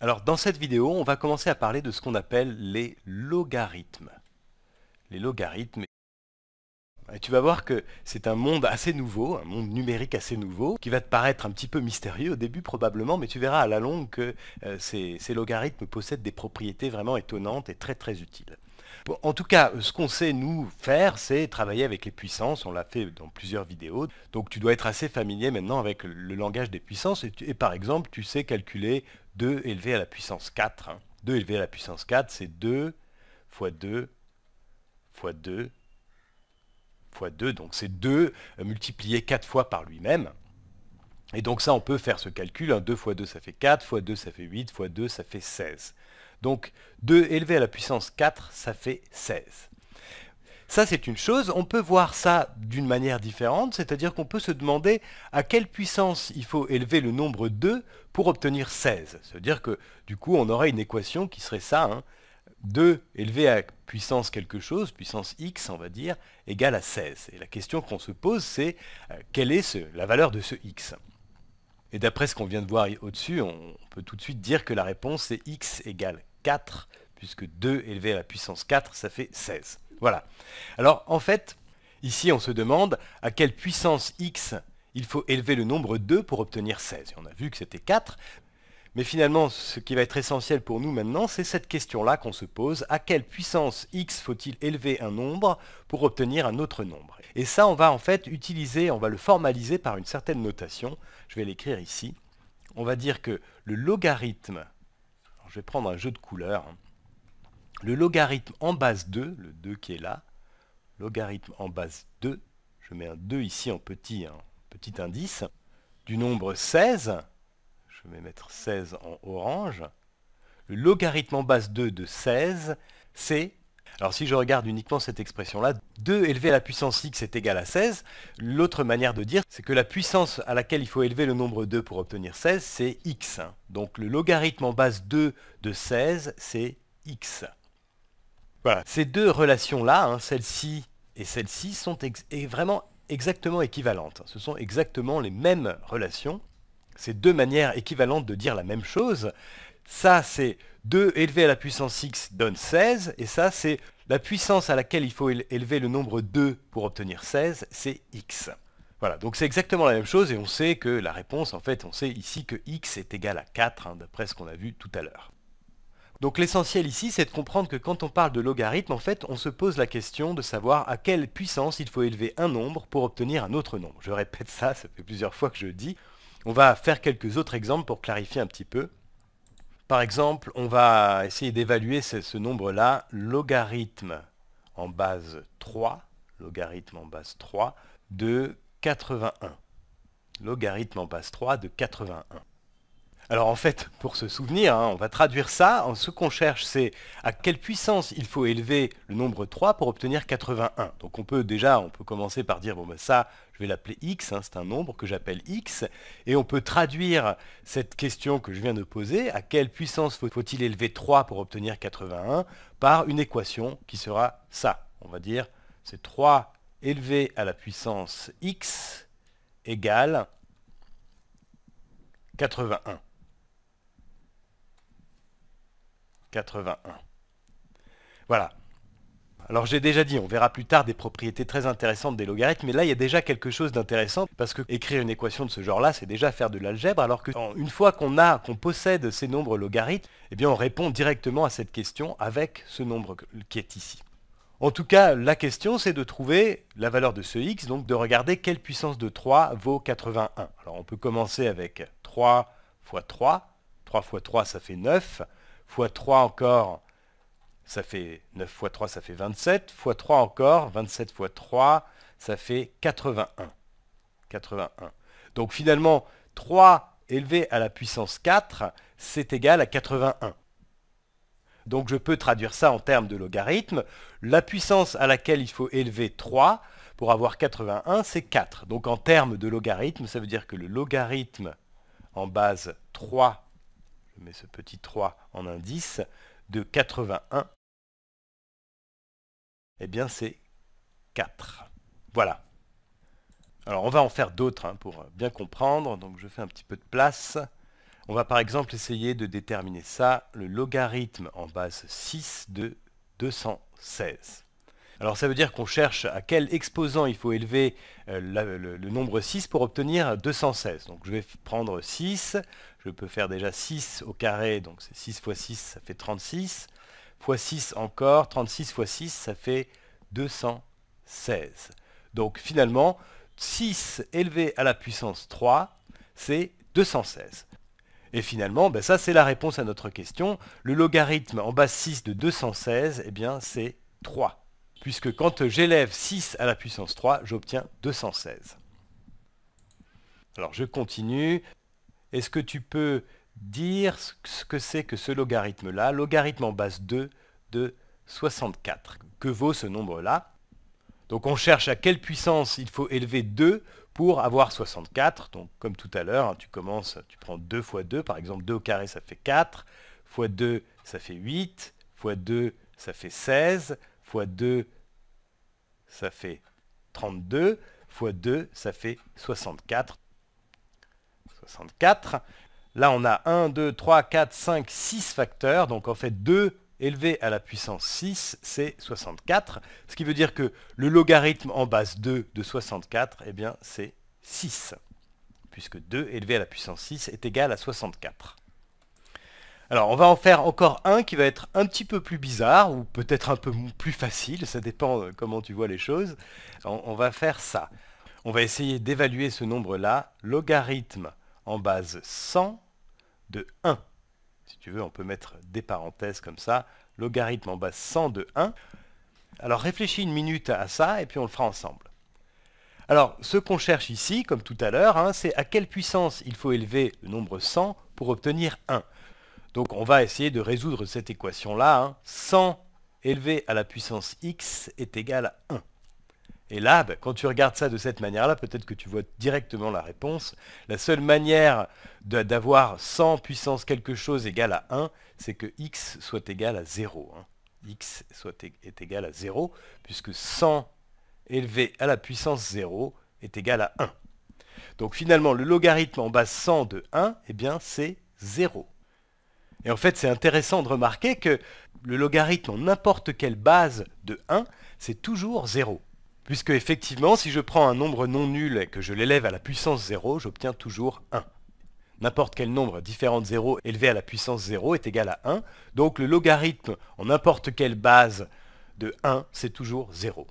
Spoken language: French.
Alors dans cette vidéo, on va commencer à parler de ce qu'on appelle les logarithmes. Les logarithmes. Et tu vas voir que c'est un monde assez nouveau, un monde numérique assez nouveau, qui va te paraître un petit peu mystérieux au début probablement, mais tu verras à la longue que euh, ces logarithmes possèdent des propriétés vraiment étonnantes et très très utiles en tout cas, ce qu'on sait nous faire, c'est travailler avec les puissances. On l'a fait dans plusieurs vidéos. Donc tu dois être assez familier maintenant avec le langage des puissances. Et, par exemple, tu sais calculer 2 élevé à la puissance 4. 2 hein. élevé à la puissance 4, c'est 2 fois 2 fois 2 fois 2. Donc c'est 2 euh, multiplié 4 fois par lui-même. Et donc ça, on peut faire ce calcul. 2 hein. fois 2, ça fait 4. x 2, ça fait 8. x 2, ça fait 16. Donc 2 élevé à la puissance 4, ça fait 16. Ça, c'est une chose. On peut voir ça d'une manière différente, c'est-à-dire qu'on peut se demander à quelle puissance il faut élever le nombre 2 pour obtenir 16. C'est-à-dire que, du coup, on aurait une équation qui serait ça. 2 hein. élevé à puissance quelque chose, puissance x, on va dire, égale à 16. Et la question qu'on se pose, c'est euh, quelle est la valeur de ce x et d'après ce qu'on vient de voir au-dessus, on peut tout de suite dire que la réponse est x égale 4, puisque 2 élevé à la puissance 4, ça fait 16. Voilà. Alors en fait, ici on se demande à quelle puissance x il faut élever le nombre 2 pour obtenir 16. on a vu que c'était 4, mais finalement ce qui va être essentiel pour nous maintenant, c'est cette question-là qu'on se pose, à quelle puissance x faut-il élever un nombre pour obtenir un autre nombre Et ça on va en fait utiliser, on va le formaliser par une certaine notation, je vais l'écrire ici. On va dire que le logarithme je vais prendre un jeu de couleurs. Hein. Le logarithme en base 2, le 2 qui est là, logarithme en base 2, je mets un 2 ici en petit, hein, petit indice, du nombre 16, je vais mettre 16 en orange, le logarithme en base 2 de 16, c'est alors si je regarde uniquement cette expression-là, 2 élevé à la puissance x est égal à 16, l'autre manière de dire, c'est que la puissance à laquelle il faut élever le nombre 2 pour obtenir 16, c'est x. Donc le logarithme en base 2 de 16, c'est x. ces deux relations-là, hein, celle-ci et celle-ci, sont vraiment exactement équivalentes. Ce sont exactement les mêmes relations. Ces deux manières équivalentes de dire la même chose. Ça, c'est 2 élevé à la puissance x donne 16, et ça, c'est la puissance à laquelle il faut élever le nombre 2 pour obtenir 16, c'est x. Voilà, donc c'est exactement la même chose, et on sait que la réponse, en fait, on sait ici que x est égal à 4, hein, d'après ce qu'on a vu tout à l'heure. Donc l'essentiel ici, c'est de comprendre que quand on parle de logarithme, en fait, on se pose la question de savoir à quelle puissance il faut élever un nombre pour obtenir un autre nombre. Je répète ça, ça fait plusieurs fois que je le dis. On va faire quelques autres exemples pour clarifier un petit peu. Par exemple, on va essayer d'évaluer ce, nombre-là, logarithme en base 3, logarithme en base 3 de 81. Logarithme en base 3 de 81. Alors en fait, pour se souvenir, hein, on va traduire ça en ce qu'on cherche, c'est à quelle puissance il faut élever le nombre 3 pour obtenir 81. Donc on peut déjà, on peut commencer par dire, bon ben ça, je vais l'appeler x, hein, c'est un nombre que j'appelle x, et on peut traduire cette question que je viens de poser, à quelle puissance faut-il élever 3 pour obtenir 81, par une équation qui sera ça. On va dire, c'est 3 élevé à la puissance x égale 81. 81. Voilà. Alors j'ai déjà dit, on verra plus tard des propriétés très intéressantes des logarithmes, mais là il y a déjà quelque chose d'intéressant, parce qu'écrire une équation de ce genre-là, c'est déjà faire de l'algèbre, alors qu'une une fois qu'on a, qu'on possède ces nombres logarithmes, eh bien on répond directement à cette question avec ce nombre qui est ici. En tout cas, la question c'est de trouver la valeur de ce x, donc de regarder quelle puissance de 3 vaut 81. Alors on peut commencer avec 3 fois 3, 3 fois 3 ça fait 9, fois 3 encore ça fait 9 fois 3, ça fait 27, fois 3 encore, 27 fois 3, ça fait 81. 81. Donc finalement, 3 élevé à la puissance 4, c'est égal à 81. Donc je peux traduire ça en termes de logarithme. La puissance à laquelle il faut élever 3 pour avoir 81, c'est 4. Donc en termes de logarithme, ça veut dire que le logarithme en base 3, je mets ce petit 3 en indice, de 81, eh bien c'est 4. Voilà. Alors on va en faire d'autres hein, pour euh, bien comprendre, donc je fais un petit peu de place. On va par exemple essayer de déterminer ça, le logarithme en base 6 de 216. Alors ça veut dire qu'on cherche à quel exposant il faut élever euh, le, le, nombre 6 pour obtenir 216. Donc je vais prendre 6, je peux faire déjà 6 au carré, donc c'est 6 fois 6, ça fait 36 fois 6 encore, 36 fois 6, ça fait 216. Donc finalement, 6 élevé à la puissance 3, c'est 216. Et finalement, ben, ça c'est la réponse à notre question. Le logarithme en base 6 de 216, eh bien c'est 3. Puisque quand j'élève 6 à la puissance 3, j'obtiens 216. Alors je continue. Est-ce que tu peux dire ce que c'est que ce logarithme-là, logarithme en base 2 de 64. Que vaut ce nombre-là Donc on cherche à quelle puissance il faut élever 2 pour avoir 64. Donc comme tout à l'heure, hein, tu commences, tu prends 2 fois 2, par exemple 2 au carré ça fait 4, fois 2 ça fait 8, fois 2 ça fait 16, fois 2 ça fait 32, fois 2 ça fait 64. 64. Là, on a 1, 2, 3, 4, 5, 6 facteurs. Donc en fait, 2 élevé à la puissance 6, c'est 64. Ce qui veut dire que le logarithme en base 2 de 64, eh bien, c'est 6. Puisque 2 élevé à la puissance 6 est égal à 64. Alors, on va en faire encore un qui va être un petit peu plus bizarre, ou peut-être un peu plus facile, ça dépend euh, comment tu vois les choses. on va faire ça. On va essayer d'évaluer ce nombre-là, logarithme en base 100 de 1. Si tu veux, on peut mettre des parenthèses comme ça. Logarithme en base 100 de 1. Alors réfléchis une minute à ça et puis on le fera ensemble. Alors ce qu'on cherche ici, comme tout à l'heure, hein, c'est à quelle puissance il faut élever le nombre 100 pour obtenir 1. Donc on va essayer de résoudre cette équation-là. 100 hein. élevé à la puissance x est égal à 1. Et là, ben, quand tu regardes ça de cette manière-là, peut-être que tu vois directement la réponse. La seule manière d'avoir 100 puissance quelque chose égal à 1, c'est que x soit égal à 0. Hein. x est égal à 0, puisque 100 élevé à la puissance 0 est égal à 1. Donc finalement, le logarithme en base 100 de 1, eh bien, c'est 0. Et en fait, c'est intéressant de remarquer que le logarithme en n'importe quelle base de 1, c'est toujours 0. Puisque effectivement, si je prends un nombre non nul et que je l'élève à la puissance 0, j'obtiens toujours 1. N'importe quel nombre différent de 0 élevé à la puissance 0 est égal à 1, donc le logarithme en n'importe quelle base de 1, c'est toujours 0.